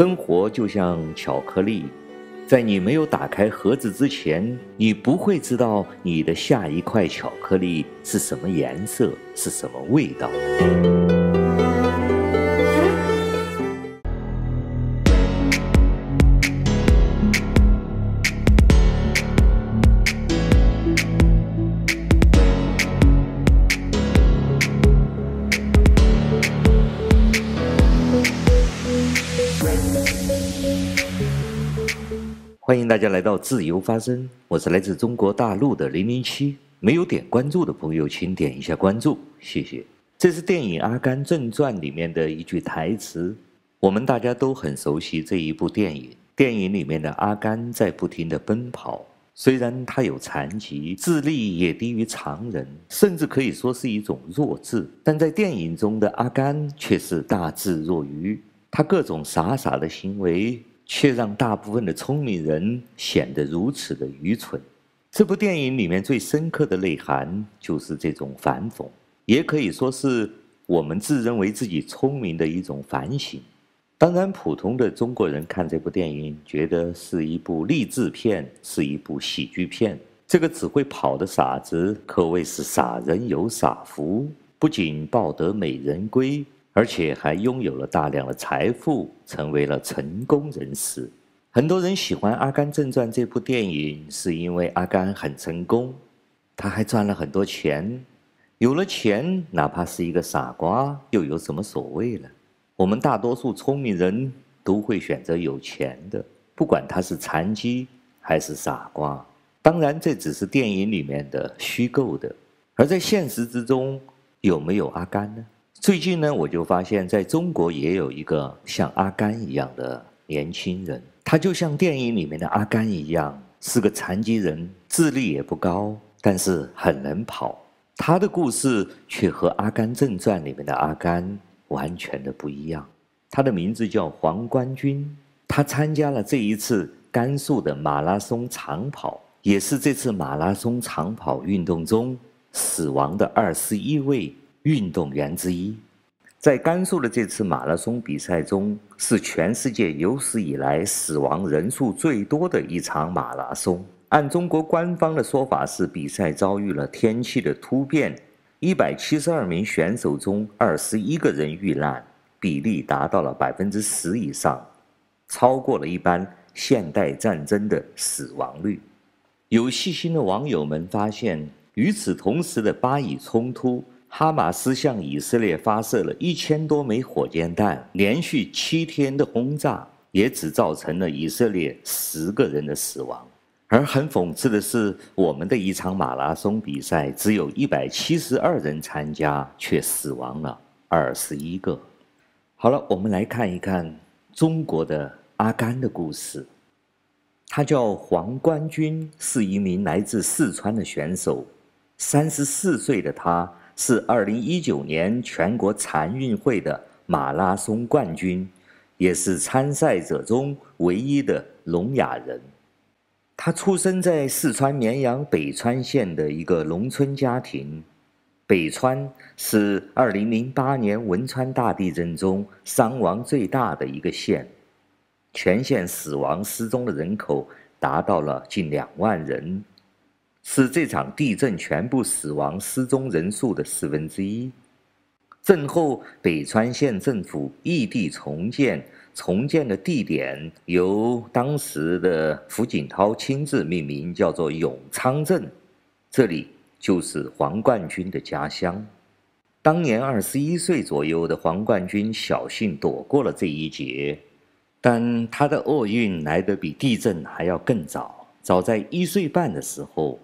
生活就像巧克力，在你没有打开盒子之前，你不会知道你的下一块巧克力是什么颜色、是什么味道。欢迎大家来到自由发声，我是来自中国大陆的零零七。没有点关注的朋友，请点一下关注，谢谢。这是电影《阿甘正传》里面的一句台词，我们大家都很熟悉这一部电影。电影里面的阿甘在不停的奔跑，虽然他有残疾，智力也低于常人，甚至可以说是一种弱智，但在电影中的阿甘却是大智若愚，他各种傻傻的行为。却让大部分的聪明人显得如此的愚蠢。这部电影里面最深刻的内涵就是这种反讽，也可以说是我们自认为自己聪明的一种反省。当然，普通的中国人看这部电影，觉得是一部励志片，是一部喜剧片。这个只会跑的傻子可谓是傻人有傻福，不仅抱得美人归。而且还拥有了大量的财富，成为了成功人士。很多人喜欢《阿甘正传》这部电影，是因为阿甘很成功，他还赚了很多钱。有了钱，哪怕是一个傻瓜，又有什么所谓呢？我们大多数聪明人都会选择有钱的，不管他是残疾还是傻瓜。当然，这只是电影里面的虚构的，而在现实之中，有没有阿甘呢？最近呢，我就发现，在中国也有一个像阿甘一样的年轻人。他就像电影里面的阿甘一样，是个残疾人，智力也不高，但是很能跑。他的故事却和《阿甘正传》里面的阿甘完全的不一样。他的名字叫黄冠军，他参加了这一次甘肃的马拉松长跑，也是这次马拉松长跑运动中死亡的二十一位。运动员之一，在甘肃的这次马拉松比赛中，是全世界有史以来死亡人数最多的一场马拉松。按中国官方的说法，是比赛遭遇了天气的突变。一百七十二名选手中，二十一个人遇难，比例达到了百分之十以上，超过了一般现代战争的死亡率。有细心的网友们发现，与此同时的巴以冲突。哈马斯向以色列发射了一千多枚火箭弹，连续七天的轰炸也只造成了以色列十个人的死亡。而很讽刺的是，我们的一场马拉松比赛只有一百七十二人参加，却死亡了二十一个。好了，我们来看一看中国的阿甘的故事。他叫黄冠军，是一名来自四川的选手。三十四岁的他。是2019年全国残运会的马拉松冠军，也是参赛者中唯一的聋哑人。他出生在四川绵阳北川县的一个农村家庭。北川是2008年汶川大地震中伤亡最大的一个县，全县死亡失踪的人口达到了近两万人。是这场地震全部死亡失踪人数的四分之一。震后，北川县政府异地重建，重建的地点由当时的胡锦涛亲自命名，叫做永昌镇。这里就是黄冠军的家乡。当年二十一岁左右的黄冠军，侥幸躲过了这一劫，但他的厄运来得比地震还要更早，早在一岁半的时候。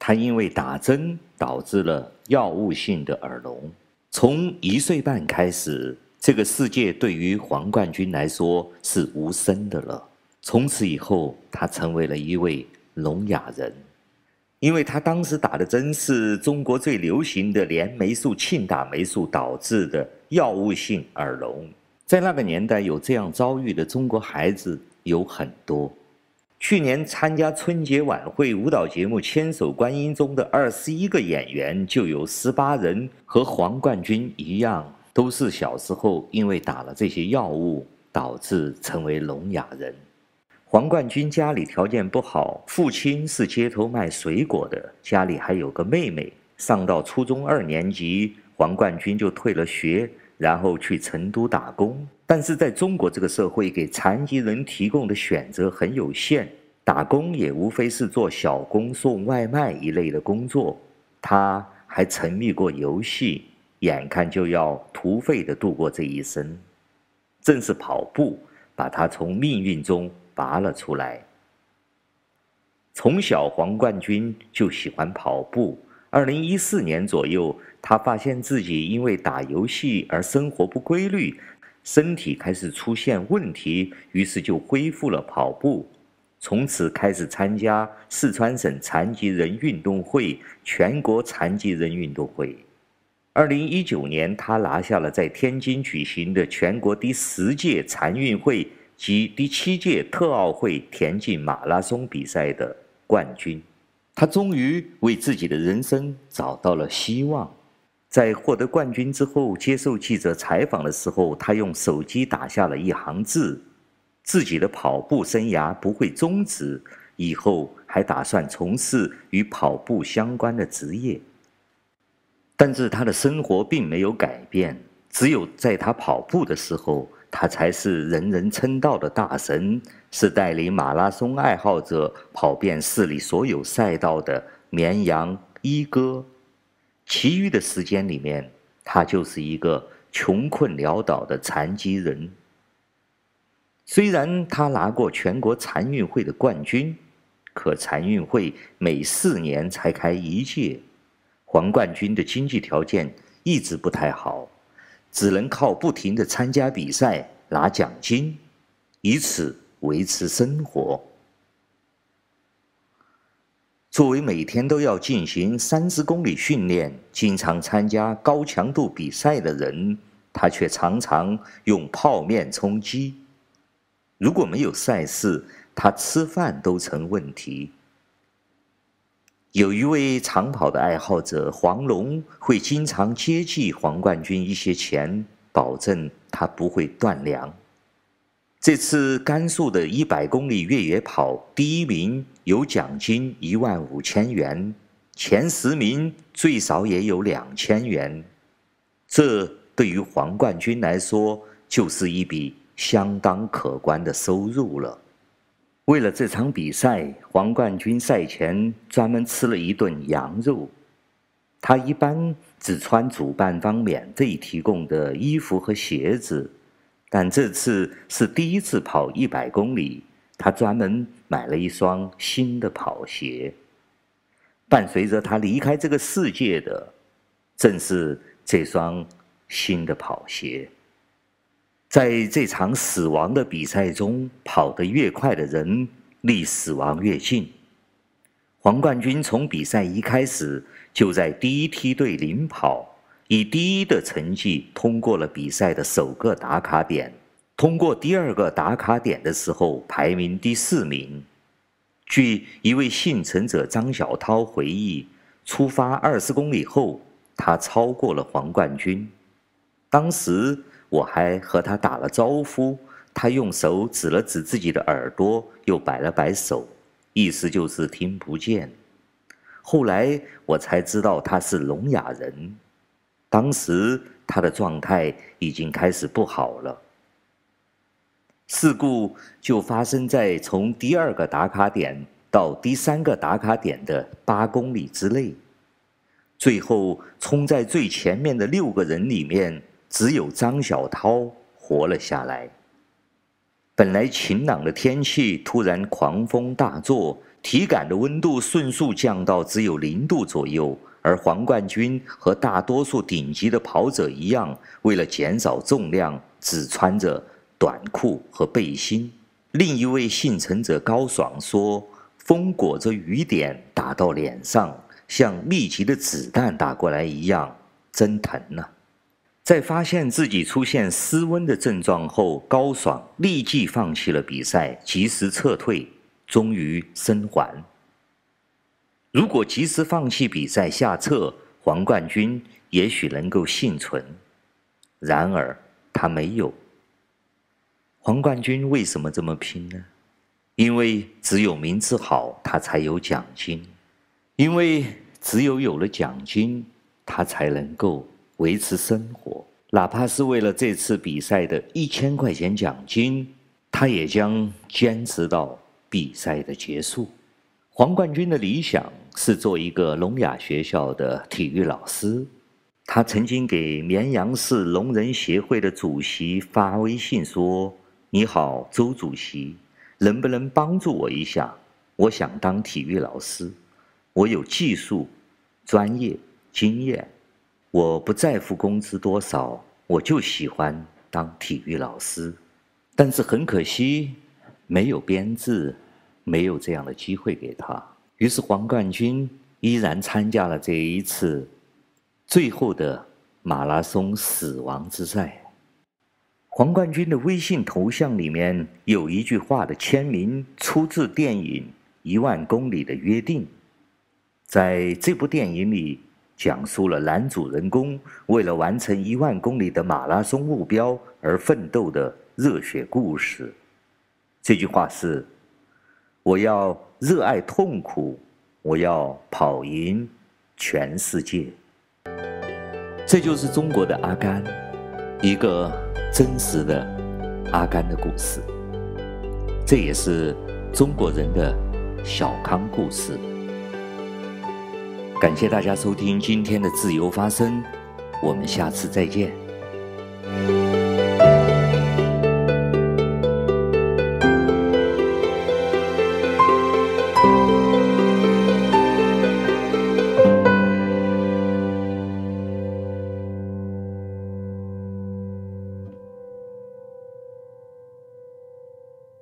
他因为打针导致了药物性的耳聋，从一岁半开始，这个世界对于黄冠军来说是无声的了。从此以后，他成为了一位聋哑人，因为他当时打的针是中国最流行的链霉素、庆大霉素导致的药物性耳聋。在那个年代，有这样遭遇的中国孩子有很多。去年参加春节晚会舞蹈节目《千手观音》中的二十一个演员，就有十八人和黄冠军一样，都是小时候因为打了这些药物，导致成为聋哑人。黄冠军家里条件不好，父亲是街头卖水果的，家里还有个妹妹。上到初中二年级，黄冠军就退了学。然后去成都打工，但是在中国这个社会，给残疾人提供的选择很有限，打工也无非是做小工、送外卖一类的工作。他还沉迷过游戏，眼看就要颓废的度过这一生，正是跑步把他从命运中拔了出来。从小，黄冠军就喜欢跑步。二零一四年左右，他发现自己因为打游戏而生活不规律，身体开始出现问题，于是就恢复了跑步，从此开始参加四川省残疾人运动会、全国残疾人运动会。二零一九年，他拿下了在天津举行的全国第十届残运会及第七届特奥会田径马拉松比赛的冠军。他终于为自己的人生找到了希望。在获得冠军之后，接受记者采访的时候，他用手机打下了一行字：自己的跑步生涯不会终止，以后还打算从事与跑步相关的职业。但是他的生活并没有改变，只有在他跑步的时候。他才是人人称道的大神，是带领马拉松爱好者跑遍市里所有赛道的绵羊一哥。其余的时间里面，他就是一个穷困潦倒的残疾人。虽然他拿过全国残运会的冠军，可残运会每四年才开一届，黄冠军的经济条件一直不太好。只能靠不停的参加比赛拿奖金，以此维持生活。作为每天都要进行三十公里训练、经常参加高强度比赛的人，他却常常用泡面充饥。如果没有赛事，他吃饭都成问题。有一位长跑的爱好者黄龙，会经常接济黄冠军一些钱，保证他不会断粮。这次甘肃的一百公里越野跑，第一名有奖金一万五千元，前十名最少也有两千元。这对于黄冠军来说，就是一笔相当可观的收入了。为了这场比赛，黄冠军赛前专门吃了一顿羊肉。他一般只穿主办方免费提供的衣服和鞋子，但这次是第一次跑一百公里，他专门买了一双新的跑鞋。伴随着他离开这个世界的，正是这双新的跑鞋。在这场死亡的比赛中，跑得越快的人离死亡越近。黄冠军从比赛一开始就在第一梯队领跑，以第一的成绩通过了比赛的首个打卡点。通过第二个打卡点的时候，排名第四名。据一位幸存者张小涛回忆，出发二十公里后，他超过了黄冠军。当时。我还和他打了招呼，他用手指了指自己的耳朵，又摆了摆手，意思就是听不见。后来我才知道他是聋哑人，当时他的状态已经开始不好了。事故就发生在从第二个打卡点到第三个打卡点的八公里之内，最后冲在最前面的六个人里面。只有张小涛活了下来。本来晴朗的天气突然狂风大作，体感的温度迅速降到只有零度左右。而黄冠军和大多数顶级的跑者一样，为了减少重量，只穿着短裤和背心。另一位幸存者高爽说：“风裹着雨点打到脸上，像密集的子弹打过来一样，真疼呐。”在发现自己出现失温的症状后，高爽立即放弃了比赛，及时撤退，终于生还。如果及时放弃比赛下撤，黄冠军也许能够幸存。然而他没有。黄冠军为什么这么拼呢？因为只有名字好，他才有奖金；因为只有有了奖金，他才能够。维持生活，哪怕是为了这次比赛的一千块钱奖金，他也将坚持到比赛的结束。黄冠军的理想是做一个聋哑学校的体育老师。他曾经给绵阳市聋人协会的主席发微信说：“你好，周主席，能不能帮助我一下？我想当体育老师，我有技术、专业经验。”我不在乎工资多少，我就喜欢当体育老师。但是很可惜，没有编制，没有这样的机会给他。于是黄冠军依然参加了这一次最后的马拉松死亡之赛。黄冠军的微信头像里面有一句话的签名，出自电影《一万公里的约定》。在这部电影里。讲述了男主人公为了完成一万公里的马拉松目标而奋斗的热血故事。这句话是：“我要热爱痛苦，我要跑赢全世界。”这就是中国的阿甘，一个真实的阿甘的故事。这也是中国人的小康故事。感谢大家收听今天的《自由发声》，我们下次再见。